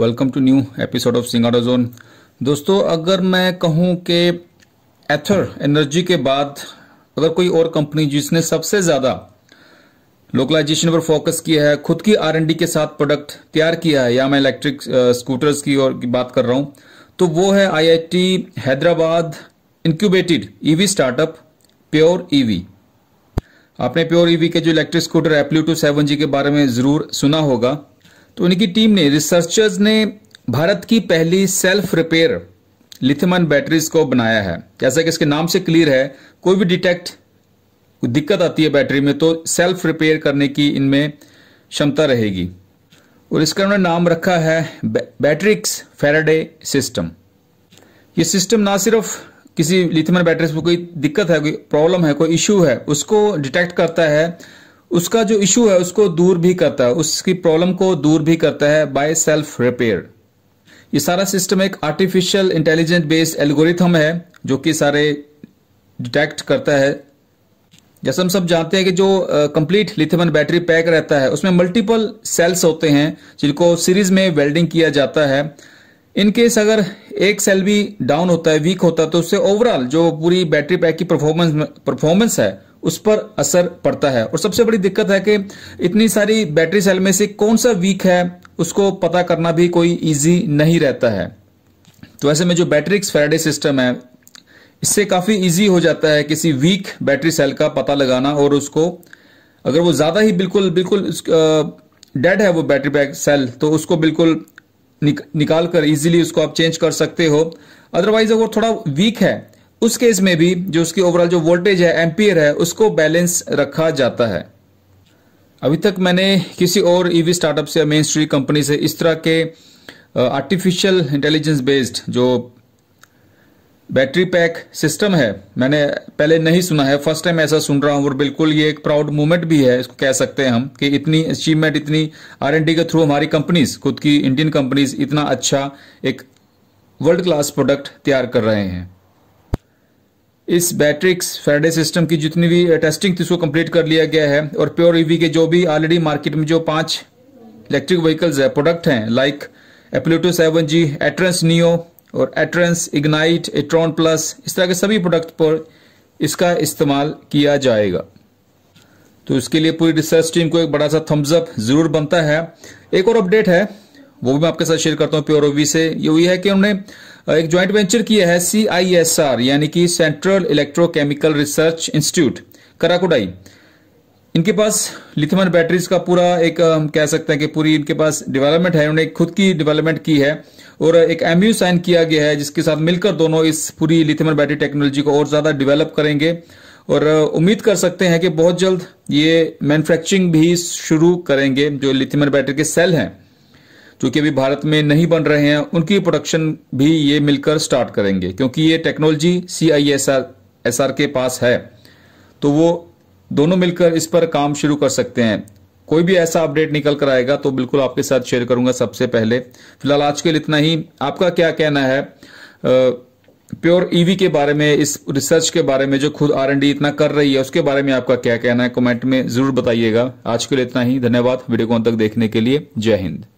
welcome to new episode of Singara zone दोस्तों अगर मैं कहूं कि एथर एनर्जी के बाद अगर कोई और कंपनी जिसने सबसे ज्यादा लोकलाइजेशन पर फोकस किया है खुद की आर के साथ प्रोडक्ट तैयार किया है या मैं इलेक्ट्रिक स्कूटर्स uh, की और की बात कर रहा हूं तो वो है IIT Hyderabad incubated EV startup pure EV आपने प्योर ईवी e के जो electric scooter ePluto seven G के बारे में जरूर सुना होगा तो उनकी टीम ने रिसर्चर्स ने भारत की पहली सेल्फ रिपेयर लिथियमन बैटरीज को बनाया है जैसा कि इसके नाम से क्लियर है कोई भी डिटेक्ट दिक्कत आती है बैटरी में तो सेल्फ रिपेयर करने की इनमें क्षमता रहेगी और इसका उन्होंने नाम रखा है बैटरिक्स फेराडे सिस्टम ये सिस्टम ना सिर्फ किसी लिथियम बैटरीज में कोई दिक्कत है कोई प्रॉब्लम है कोई इश्यू है उसको डिटेक्ट करता है उसका जो इशू है उसको दूर भी करता है उसकी प्रॉब्लम को दूर भी करता है बाय सेल्फ रिपेयर ये सारा सिस्टम एक आर्टिफिशियल इंटेलिजेंट बेस्ड एल्गोरिथम है जो कि सारे डिटेक्ट करता है जैसे हम सब जानते हैं कि जो कंप्लीट लिथियम बैटरी पैक रहता है उसमें मल्टीपल सेल्स होते हैं जिनको सीरीज में वेल्डिंग किया जाता है इनकेस अगर एक सेल भी डाउन होता है वीक होता है तो उससे ओवरऑल जो पूरी बैटरी पैक की परफॉर्मेंस परफॉर्मेंस है उस पर असर पड़ता है और सबसे बड़ी दिक्कत है कि इतनी सारी बैटरी सेल में से कौन सा वीक है उसको पता करना भी कोई इजी नहीं रहता है तो ऐसे में जो बैटरी फेराडे सिस्टम है इससे काफी इजी हो जाता है किसी वीक बैटरी सेल का पता लगाना और उसको अगर वो ज्यादा ही बिल्कुल बिल्कुल डेड है वो बैटरी पैक सेल तो उसको बिल्कुल निक, निकाल कर इजिली उसको आप चेंज कर सकते हो अदरवाइज अगर थोड़ा वीक है उस केस में भी जो उसकी ओवरऑल जो वोल्टेज है एम्पियर है उसको बैलेंस रखा जाता है अभी तक मैंने किसी और ईवी स्टार्टअप से मेन स्ट्रीट कंपनी से इस तरह के आर्टिफिशियल इंटेलिजेंस बेस्ड जो बैटरी पैक सिस्टम है मैंने पहले नहीं सुना है फर्स्ट टाइम ऐसा सुन रहा हूं और बिल्कुल ये एक प्राउड मूवमेंट भी है इसको कह सकते हैं हम कि इतनी अचीवमेंट इतनी आर के थ्रू हमारी कंपनीज खुद की इंडियन कंपनीज इतना अच्छा एक वर्ल्ड क्लास प्रोडक्ट तैयार कर रहे हैं इस बैटरिक्स फेडे सिस्टम की जितनी भी टेस्टिंग थी उसको कंप्लीट कर लिया गया है और प्योर ईवी e के जो भी ऑलरेडी मार्केट में जो पांच इलेक्ट्रिक व्हीकल्स है प्रोडक्ट हैं like ePluto seven G Etrance Neo और एट्रेंस इग्नाइट एट्रॉन प्लस इस तरह के सभी प्रोडक्ट पर इसका इस्तेमाल किया जाएगा तो इसके लिए पूरी रिसर्च टीम को एक बड़ा सा थम्सअप जरूर बनता है एक और अपडेट है वो भी मैं आपके साथ शेयर करता हूं प्योर ओवी से ये हुई है कि उन्होंने एक ज्वाइंट वेंचर किया है सीआईएसआर यानी कि central electrochemical research institute Karaikudi इनके पास लिथियम बैटरीज का पूरा एक हम कह सकते हैं कि पूरी इनके पास डेवलपमेंट है उन्होंने खुद की डेवलपमेंट की है और एक एमयू साइन किया गया है जिसके साथ मिलकर दोनों इस पूरी लिथियम बैटरी टेक्नोलॉजी को और ज्यादा डेवलप करेंगे और उम्मीद कर सकते हैं कि बहुत जल्द ये मैन्युफैक्चरिंग भी शुरू करेंगे जो लिथियम बैटरी के सेल हैं जो कि अभी भारत में नहीं बन रहे हैं उनकी प्रोडक्शन भी ये मिलकर स्टार्ट करेंगे क्योंकि ये technology C I S R S R के पास है तो वो दोनों मिलकर इस पर काम शुरू कर सकते हैं कोई भी ऐसा अपडेट निकल कर आएगा तो बिल्कुल आपके साथ शेयर करूंगा सबसे पहले फिलहाल आज के लिए इतना ही आपका क्या कहना है प्योर ईवी e के बारे में इस रिसर्च के बारे में जो खुद आर एन डी इतना कर रही है उसके बारे में आपका क्या कहना है कमेंट में जरूर बताइएगा आज के लिए इतना ही धन्यवाद वीडियो को अंत तक देखने के लिए जय हिंद